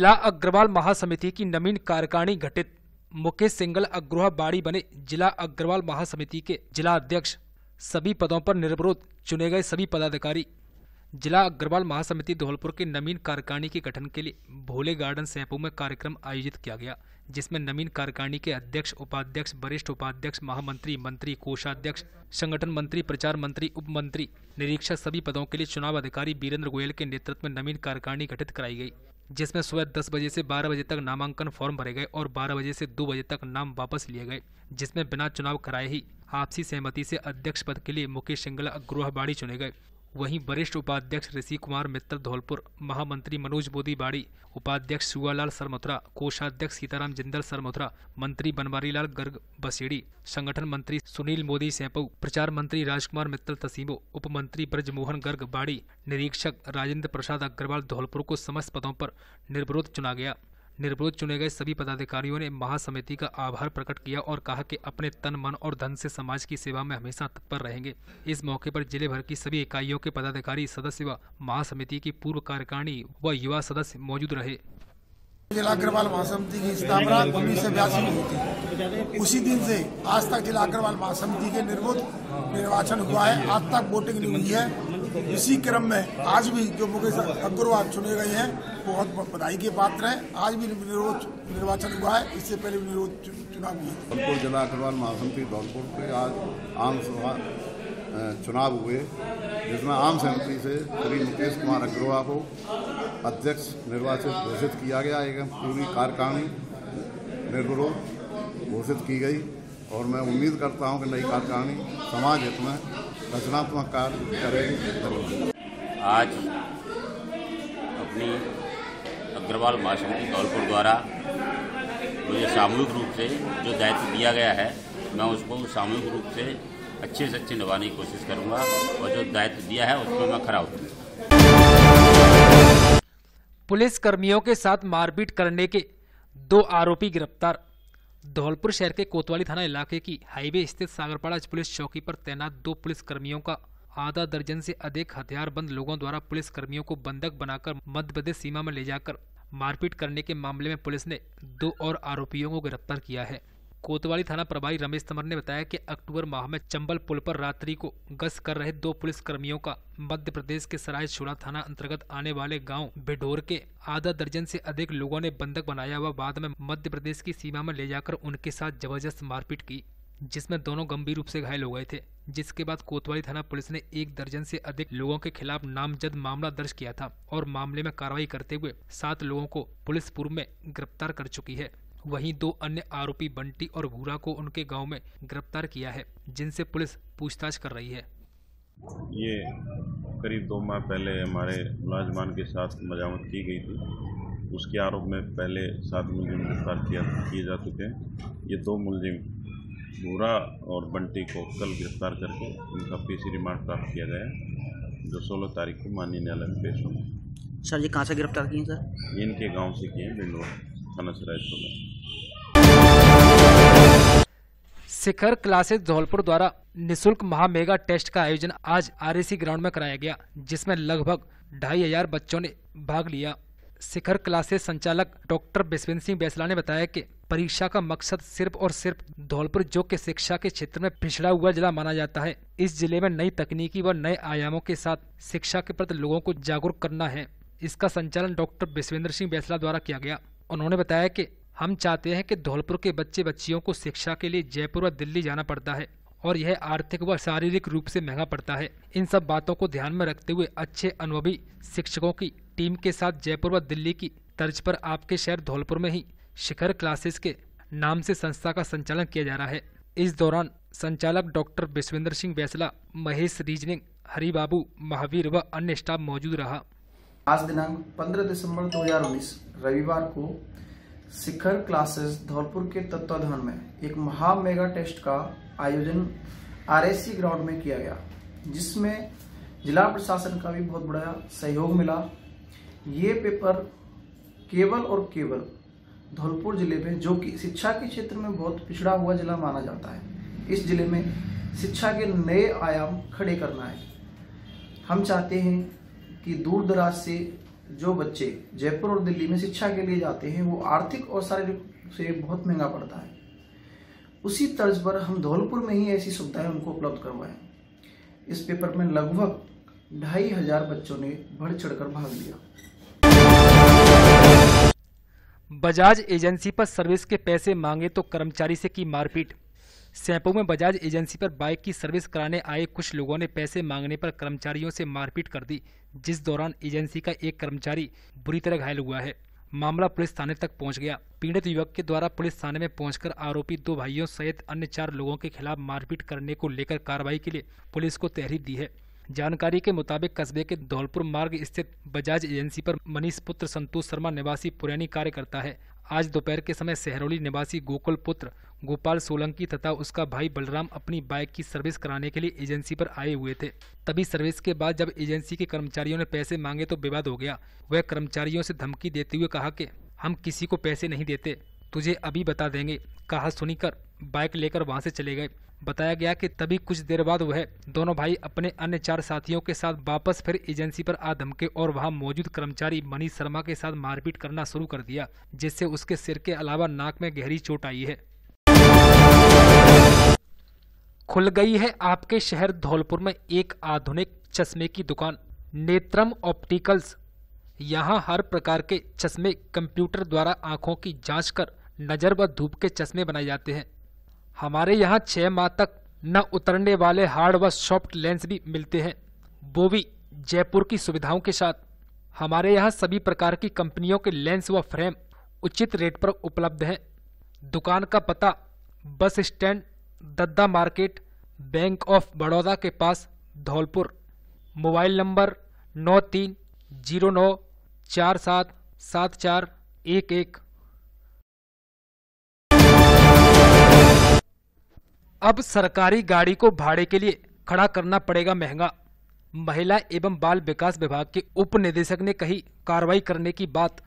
जिला अग्रवाल महासमिति की नवीन कार्यकारिणी घटित मुकेश सिंगल अग्रोह बाड़ी बने जिला अग्रवाल महासमिति के जिला अध्यक्ष सभी पदों पर निर्विरोध चुने गए सभी पदाधिकारी जिला अग्रवाल महासमिति धौलपुर के नवीन कार्यकारिणी के गठन के लिए भोले गार्डन सैपू में कार्यक्रम आयोजित किया गया जिसमें नवीन कार्यकारिणी के अध्यक्ष उपाध्यक्ष वरिष्ठ उपाध्यक्ष महामंत्री मंत्री कोषाध्यक्ष संगठन मंत्री प्रचार मंत्री उप मंत्री निरीक्षक सभी पदों के लिए चुनाव अधिकारी बीरेंद्र गोयल के नेतृत्व में नवीन कार्यकारिणी गठित कराई गई जिसमें सुबह दस बजे से बारह बजे तक नामांकन फॉर्म भरे गए और बारह बजे से दो बजे तक नाम वापस लिए गए जिसमें बिना चुनाव कराए ही आपसी सहमति से अध्यक्ष पद के लिए मुकेश सिंगला अग्रोहबाड़ी चुने गए वहीं वरिष्ठ उपाध्यक्ष ऋषि कुमार मित्तल धौलपुर महामंत्री मनोज बोधी बाड़ी उपाध्यक्ष सुगालाल सरमथुरा कोषाध्यक्ष सीताराम जिंदल सरमथुरा मंत्री बनवारीलाल गर्ग बसेड़ी संगठन मंत्री सुनील मोदी सैपऊ प्रचार मंत्री राजकुमार मित्तल तसीमो उप मंत्री ब्रजमोहन गर्ग बाड़ी निरीक्षक राजेंद्र प्रसाद अग्रवाल धौलपुर को समस्त पदों पर निर्विरोध चुना गया निर्विरोध चुने गए सभी पदाधिकारियों ने महासमिति का आभार प्रकट किया और कहा कि अपने तन मन और धन से समाज की सेवा में हमेशा तत्पर रहेंगे इस मौके पर जिले भर की सभी इकाइयों के पदाधिकारी सदस्य व महासमिति की पूर्व कार्यकारिणी व युवा सदस्य मौजूद रहे जिला अग्रवाल महासमिति की स्थापना उन्नीस सौ बयासी में होती है उसी दिन से आज तक जिला अग्रवाल महासमिति के निर्वोध निर्वाचन हुआ है आज तक वोटिंग नहीं हुई है इसी क्रम में आज भी जो मुकेश अग्रवाल चुने गए हैं बहुत बधाई के पात्र हैं आज भी निरोध निर्वाचन हुआ है इससे पहले निरोध चुनाव हुए धौलपुर जिला अग्रवाल महासमिति धौलपुर के आज आम सभा चुनाव हुए जिसमें आम सहमति से श्री मुकेश कुमार अग्रवाल को अध्यक्ष निर्वाचित घोषित किया गया एक पूरी कार्यकारिणी निर्विरोध घोषित की गई और मैं उम्मीद करता हूं कि नई कार्यकारिणी समाज हित में रचनात्मक कार्य करें आज अपनी अग्रवाल महासमिति धौलपुर द्वारा मुझे सामूहिक रूप से जो दायित्व दिया गया है मैं उसको सामूहिक रूप से अच्छे से अच्छे निभाने की कोशिश करूंगा और जो दायित्व दिया है उसमें मैं खरा उतरूंगा पुलिस कर्मियों के साथ मारपीट करने के दो आरोपी गिरफ्तार धौलपुर शहर के कोतवाली थाना इलाके की हाईवे स्थित सागरपाड़ा पुलिस चौकी पर तैनात दो पुलिस कर्मियों का आधा दर्जन से अधिक हथियारबंद लोगों द्वारा पुलिस कर्मियों को बंधक बनाकर मध्य प्रदेश सीमा में ले जाकर मारपीट करने के मामले में पुलिस ने दो और आरोपियों को गिरफ्तार किया है कोतवाली थाना प्रभारी रमेश तमर ने बताया कि अक्टूबर माह में चंबल पुल पर रात्रि को गश्त कर रहे दो पुलिस कर्मियों का मध्य प्रदेश के सराय छोड़ा थाना अंतर्गत आने वाले गांव बेढोर के आधा दर्जन से अधिक लोगों ने बंधक बनाया हुआ बाद में मध्य प्रदेश की सीमा में ले जाकर उनके साथ जबरदस्त मारपीट की जिसमें दोनों गंभीर रूप से घायल हो गए थे जिसके बाद कोतवाली थाना पुलिस ने एक दर्जन से अधिक लोगों के खिलाफ नामजद मामला दर्ज किया था और मामले में कार्रवाई करते हुए सात लोगों को पुलिस पूर्व में गिरफ्तार कर चुकी है वहीं दो अन्य आरोपी बंटी और भूरा को उनके गांव में गिरफ्तार किया है जिनसे पुलिस पूछताछ कर रही है ये करीब दो माह पहले हमारे मुलाजमान के साथ मजामत की गई थी उसके आरोप में पहले सात मुलजिम गिरफ्तार किया किए जा चुके हैं ये दो मुलजिम भूरा और बंटी को कल गिरफ्तार करके उनका पीसी रिमांड प्राप्त किया गया है जो सोलह तारीख को माननीय न्यायालय में पेश होंगे सर जी कहाँ से गिरफ्तार किए सर इनके गाँव से किए बिंडोर थाना सराय सोलह शिखर क्लासेस धौलपुर द्वारा निशुल्क महामेगा टेस्ट का आयोजन आज आरएसी ग्राउंड में कराया गया जिसमें लगभग ढाई हजार बच्चों ने भाग लिया शिखर क्लासेस संचालक डॉक्टर बिश्वेंद्र सिंह बैसला ने बताया कि परीक्षा का मकसद सिर्फ और सिर्फ धौलपुर जो के शिक्षा के क्षेत्र में पिछड़ा हुआ जिला माना जाता है इस जिले में नई तकनीकी व नए आयामों के साथ शिक्षा के प्रति लोगों को जागरूक करना है इसका संचालन डॉक्टर बिश्वेंद्र सिंह बैसला द्वारा किया गया उन्होंने बताया कि हम चाहते हैं कि धौलपुर के बच्चे बच्चियों को शिक्षा के लिए जयपुर व दिल्ली जाना पड़ता है और यह आर्थिक व शारीरिक रूप से महंगा पड़ता है इन सब बातों को ध्यान में रखते हुए अच्छे अनुभवी शिक्षकों की टीम के साथ जयपुर व दिल्ली की तर्ज पर आपके शहर धौलपुर में ही शिखर क्लासेस के नाम से संस्था का संचालन किया जा रहा है इस दौरान संचालक डॉक्टर विश्वेंद्र सिंह बैसला महेश रीजनिंग हरिबाबू महावीर व अन्य स्टाफ मौजूद रहा आज दिनांक 15 दिसंबर 2019 रविवार को शिखर क्लासेस धौलपुर के तत्वाधान में एक महा मेगा टेस्ट का आयोजन आरएससी ग्राउंड में किया गया जिसमें जिला प्रशासन का भी बहुत बड़ा सहयोग मिला ये पेपर केवल और केवल धौलपुर जिले में जो कि शिक्षा के क्षेत्र में बहुत पिछड़ा हुआ जिला माना जाता है इस जिले में शिक्षा के नए आयाम खड़े करना है हम चाहते हैं कि दूर दराज से जो बच्चे जयपुर और दिल्ली में शिक्षा के लिए जाते हैं वो आर्थिक और शारीरिक से बहुत महंगा पड़ता है उसी तर्ज पर हम धौलपुर में ही ऐसी सुविधाएं उनको उपलब्ध करवाएं इस पेपर में लगभग ढाई हजार बच्चों ने बढ़ चढ़कर भाग लिया बजाज एजेंसी पर सर्विस के पैसे मांगे तो कर्मचारी से की मारपीट सैपो में बजाज एजेंसी पर बाइक की सर्विस कराने आए कुछ लोगों ने पैसे मांगने पर कर्मचारियों से मारपीट कर दी जिस दौरान एजेंसी का एक कर्मचारी बुरी तरह घायल हुआ है मामला पुलिस थाने तक पहुंच गया पीड़ित युवक के द्वारा पुलिस थाने में पहुंचकर आरोपी दो भाइयों सहित अन्य चार लोगों के खिलाफ मारपीट करने को लेकर कार्रवाई के लिए पुलिस को तहरीर दी है जानकारी के मुताबिक कस्बे के धौलपुर मार्ग स्थित बजाज एजेंसी पर मनीष पुत्र संतोष शर्मा निवासी पुरानी कार्य करता है आज दोपहर के समय सहरौली निवासी गोकुल पुत्र गोपाल सोलंकी तथा उसका भाई बलराम अपनी बाइक की सर्विस कराने के लिए एजेंसी पर आए हुए थे तभी सर्विस के बाद जब एजेंसी के कर्मचारियों ने पैसे मांगे तो विवाद हो गया वह कर्मचारियों से धमकी देते हुए कहा कि हम किसी को पैसे नहीं देते तुझे अभी बता देंगे कहा सुनीकर बाइक लेकर वहाँ से चले गए बताया गया कि तभी कुछ देर बाद वह दोनों भाई अपने अन्य चार साथियों के साथ वापस फिर एजेंसी पर आ धमके और वहां मौजूद कर्मचारी मनीष शर्मा के साथ मारपीट करना शुरू कर दिया जिससे उसके सिर के अलावा नाक में गहरी चोट आई है खुल गई है आपके शहर धौलपुर में एक आधुनिक चश्मे की दुकान नेत्रम ऑप्टिकल्स यहाँ हर प्रकार के चश्मे कंप्यूटर द्वारा आंखों की जांच कर नज़र व धूप के चश्मे बनाए जाते हैं हमारे यहाँ छः माह तक न उतरने वाले हार्ड व सॉफ्ट लेंस भी मिलते हैं वो भी जयपुर की सुविधाओं के साथ हमारे यहाँ सभी प्रकार की कंपनियों के लेंस व फ्रेम उचित रेट पर उपलब्ध हैं दुकान का पता bus stand Dadda market bank of Baroda के पास धौलपुर मोबाइल नंबर नौ तीन जीरो नौ चार सात सात चार एक एक अब सरकारी गाड़ी को भाड़े के लिए खड़ा करना पड़ेगा महंगा महिला एवं बाल विकास विभाग के उप निदेशक ने कही कार्रवाई करने की बात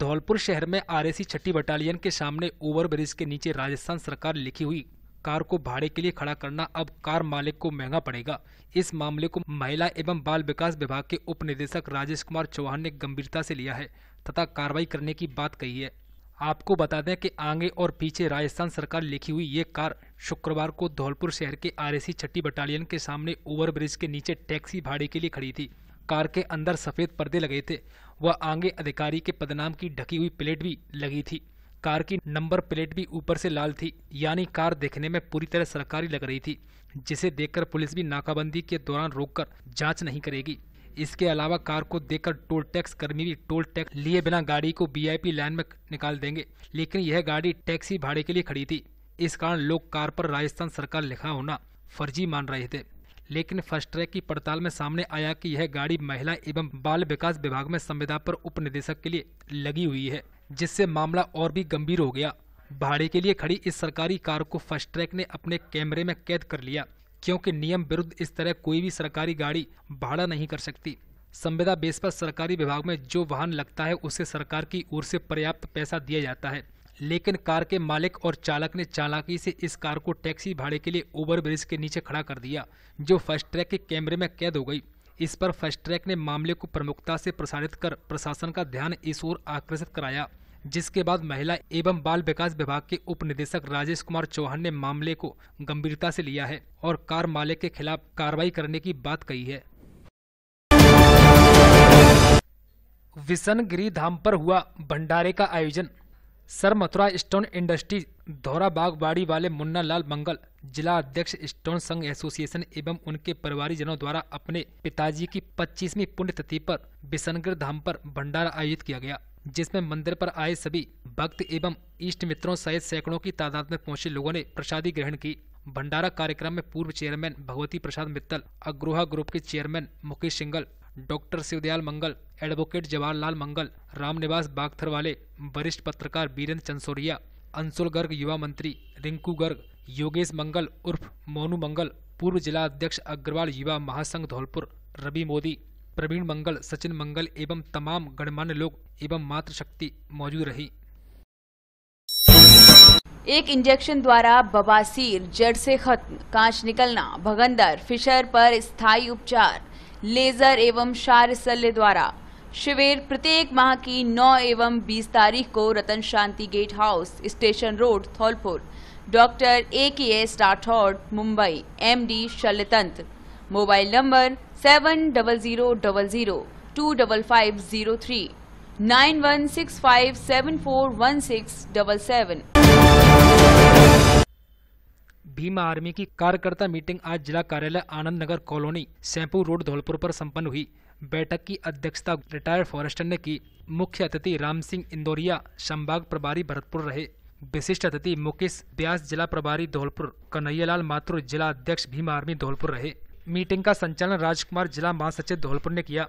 धौलपुर शहर में आरएसी छठी बटालियन के सामने ओवरब्रिज के नीचे राजस्थान सरकार लिखी हुई कार को भाड़े के लिए खड़ा करना अब कार मालिक को महंगा पड़ेगा इस मामले को महिला एवं बाल विकास विभाग के उप निदेशक राजेश कुमार चौहान ने गंभीरता से लिया है तथा कार्रवाई करने की बात कही है आपको बता दें कि आगे और पीछे राजस्थान सरकार लिखी हुई ये कार शुक्रवार को धौलपुर शहर के आरएसी छठी बटालियन के सामने ओवरब्रिज के नीचे टैक्सी भाड़े के लिए खड़ी थी कार के अंदर सफेद पर्दे लगे थे व आगे अधिकारी के पदनाम की ढकी हुई प्लेट भी लगी थी कार की नंबर प्लेट भी ऊपर से लाल थी यानी कार देखने में पूरी तरह सरकारी लग रही थी जिसे देखकर पुलिस भी नाकाबंदी के दौरान रोककर जांच नहीं करेगी इसके अलावा कार को देखकर टोल टैक्स कर्मी भी टोल टैक्स लिए बिना गाड़ी को बी लाइन में निकाल देंगे लेकिन यह गाड़ी टैक्सी भाड़े के लिए खड़ी थी इस कारण लोग कार पर राजस्थान सरकार लिखा होना फर्जी मान रहे थे लेकिन फर्स्ट ट्रैक की पड़ताल में सामने आया कि यह गाड़ी महिला एवं बाल विकास विभाग में संविदा पर उप निदेशक के लिए लगी हुई है जिससे मामला और भी गंभीर हो गया भाड़े के लिए खड़ी इस सरकारी कार को फास्ट ट्रैक ने अपने कैमरे में कैद कर लिया क्योंकि नियम विरुद्ध इस तरह कोई भी सरकारी गाड़ी भाड़ा नहीं कर सकती संविदा बेस पर सरकारी विभाग में जो वाहन लगता है उसे सरकार की ओर से पर्याप्त पैसा दिया जाता है लेकिन कार के मालिक और चालक ने चालाकी से इस कार को टैक्सी भाड़े के लिए ओवरब्रिज के नीचे खड़ा कर दिया जो फास्ट ट्रैक के कैमरे में कैद हो गई इस पर फर्स्ट ट्रैक ने मामले को प्रमुखता से प्रसारित कर प्रशासन का ध्यान इस ओर आकर्षित कराया जिसके बाद महिला एवं बाल विकास विभाग के उप निदेशक राजेश कुमार चौहान ने मामले को गंभीरता से लिया है और कार मालिक के खिलाफ कार्रवाई करने की बात कही है विसन धाम पर हुआ भंडारे का आयोजन sir Mathura stone industry Dhaura Bagbari वाले मुन्ना लाल मंगल जिला अध्यक्ष स्टोन संघ एसोसिएशन एवं उनके जनों द्वारा अपने पिताजी की 25वीं पुण्यतिथि पर बिशनगर धाम पर भंडारा आयोजित किया गया जिसमें मंदिर पर आए सभी भक्त एवं ईष्ट मित्रों सहित सैकड़ों की तादाद में पहुंचे लोगों ने प्रसादी ग्रहण की भंडारा कार्यक्रम में पूर्व चेयरमैन भगवती प्रसाद मित्तल अग्रोहा ग्रुप के chairman Mukesh Singhal doctor Shivdayal Mangal advocate Jawaharlal Mangal Ramniwas वाले वरिष्ठ पत्रकार बीरेंद्र चंसोरिया अंशुल गर्ग युवा मंत्री रिंकू गर्ग योगेश मंगल उर्फ मोनू मंगल पूर्व जिला अध्यक्ष अग्रवाल युवा महासंघ धौलपुर रवि मोदी प्रवीण मंगल सचिन मंगल एवं तमाम गणमान्य लोग एवं मातृशक्ति मौजूद रही एक इंजेक्शन द्वारा बवासीर जड़ से खत्म कांच निकलना भगंदर फिशर पर स्थायी उपचार लेजर एवं शार शल्य द्वारा शिविर प्रत्येक माह की 9 एवं 20 तारीख को Ratan Shanti gate house station road Dholpur doctor A K S Rathore Mumbai M D शल्यतंत्र mobile number seven double zero double zero two double five zero three nine one six five seven four one six double seven Bhima army की कार्यकर्ता meeting आज जिला कार्यालय Anand Nagar colony Saipau road Dholpur पर संपन्न हुई बैठक की अध्यक्षता रिटायर्ड फॉरेस्टर ने की मुख्य अतिथि राम सिंह इंदौरिया संभाग प्रभारी भरतपुर रहे विशिष्ट अतिथि मुकेश ब्यास जिला प्रभारी धौलपुर कन्हैयालाल माथुर जिला अध्यक्ष भीमा आर्मी धौलपुर रहे मीटिंग का संचालन राजकुमार जिला महासचिव धौलपुर ने किया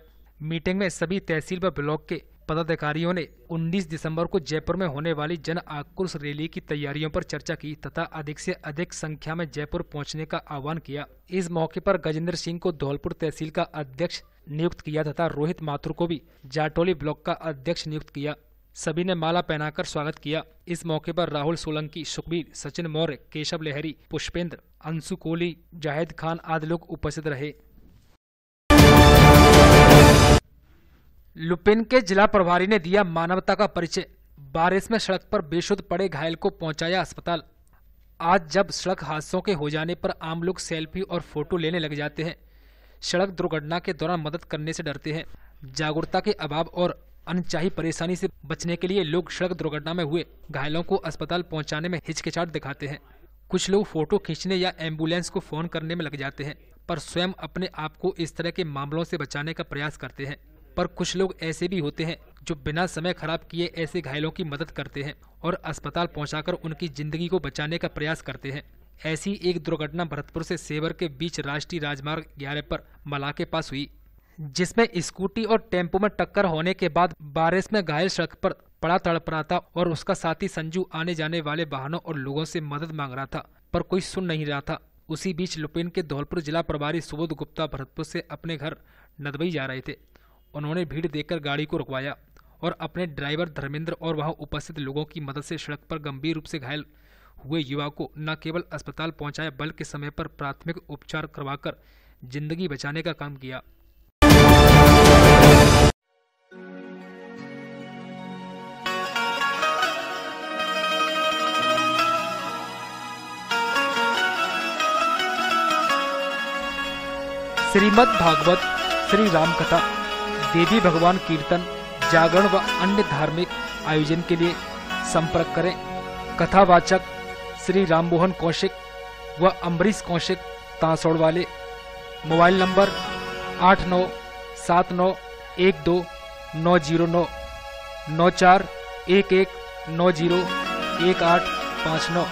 मीटिंग में सभी तहसील व ब्लॉक के पदाधिकारियों ने 19 दिसंबर को जयपुर में होने वाली जन आक्रोश रैली की तैयारियों पर चर्चा की तथा अधिक से अधिक संख्या में जयपुर पहुंचने का आह्वान किया इस मौके पर गजेंद्र सिंह को धौलपुर तहसील का अध्यक्ष नियुक्त किया तथा रोहित माथुर को भी जाटोली ब्लॉक का अध्यक्ष नियुक्त किया सभी ने माला पहनाकर स्वागत किया इस मौके पर राहुल सोलंकी सुखबीर सचिन मौर्य केशव लहरी पुष्पेंद्र अंशु कोहली जाहेद खान आदि लोग उपस्थित रहे लुपिन के जिला प्रभारी ने दिया मानवता का परिचय बारिश में सड़क पर बेशुद्ध पड़े घायल को पहुंचाया अस्पताल आज जब सड़क हादसों के हो जाने पर आम लोग सेल्फी और फोटो लेने लग जाते हैं सड़क दुर्घटना के दौरान मदद करने से डरते हैं जागरूकता के अभाव और अनचाही परेशानी से बचने के लिए लोग सड़क दुर्घटना में हुए घायलों को अस्पताल पहुंचाने में हिचकिचाट दिखाते हैं कुछ लोग फोटो खींचने या एम्बुलेंस को फोन करने में लग जाते हैं पर स्वयं अपने आप को इस तरह के मामलों से बचाने का प्रयास करते हैं पर कुछ लोग ऐसे भी होते हैं जो बिना समय खराब किए ऐसे घायलों की मदद करते हैं और अस्पताल पहुंचाकर उनकी जिंदगी को बचाने का प्रयास करते हैं ऐसी एक दुर्घटना भरतपुर से सेवर के बीच राष्ट्रीय राजमार्ग ग्यारह पर मला के पास हुई जिसमें स्कूटी और टेम्पो में टक्कर होने के बाद बारिश में घायल सड़क पर पड़ा तड़प रहा था और उसका साथी संजू आने जाने वाले वाहनों और लोगों से मदद मांग रहा था पर कोई सुन नहीं रहा था उसी बीच लुपिन के धौलपुर जिला प्रभारी सुबोध गुप्ता भरतपुर से अपने घर नदबई जा रहे थे उन्होंने भीड़ देखकर गाड़ी को रुकवाया और अपने ड्राइवर धर्मेंद्र और वहां उपस्थित लोगों की मदद से सड़क पर गंभीर रूप से घायल हुए युवा को न केवल अस्पताल पहुंचाया बल्कि समय पर प्राथमिक उपचार करवाकर जिंदगी बचाने का काम किया श्रीमद भागवत श्री रामकथा देवी भगवान कीर्तन जागरण व अन्य धार्मिक आयोजन के लिए संपर्क करें कथावाचक श्री राममोहन कौशिक व अम्बरीश कौशिक तांसौड़ वाले मोबाइल नंबर आठ नौ सात नौ एक दो नौ जीरो नौ नौ चार एक एक नौ जीरो एक आठ पाँच नौ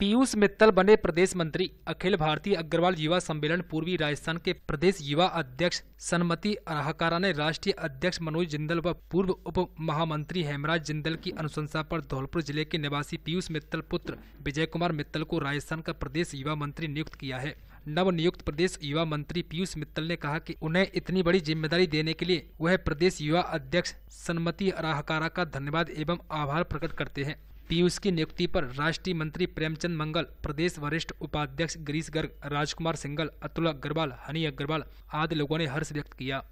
पीयूष मित्तल बने प्रदेश मंत्री अखिल भारतीय अग्रवाल युवा सम्मेलन पूर्वी राजस्थान के प्रदेश युवा अध्यक्ष सनमति अराहकारा ने राष्ट्रीय अध्यक्ष मनोज जिंदल व पूर्व उप महामंत्री हेमराज जिंदल की अनुशंसा पर धौलपुर जिले के निवासी पीयूष मित्तल पुत्र विजय कुमार मित्तल को राजस्थान का प्रदेश युवा मंत्री नियुक्त किया है नवनियुक्त प्रदेश युवा मंत्री पीयूष मित्तल ने कहा कि उन्हें इतनी बड़ी जिम्मेदारी देने के लिए वह प्रदेश युवा अध्यक्ष सनमति अराहकारा का धन्यवाद एवं आभार प्रकट करते हैं पीयूष की नियुक्ति पर राष्ट्रीय मंत्री प्रेमचंद मंगल प्रदेश वरिष्ठ उपाध्यक्ष गिरीश गर्ग राजकुमार सिंगल अतुल अग्रवाल हनी अग्रवाल आदि लोगों ने हर्ष व्यक्त किया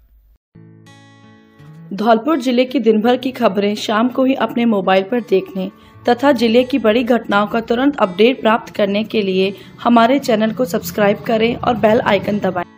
धौलपुर जिले की दिनभर की खबरें शाम को ही अपने मोबाइल पर देखने तथा जिले की बड़ी घटनाओं का तुरंत अपडेट प्राप्त करने के लिए हमारे चैनल को सब्सक्राइब करें और बेल आइकन दबाएं।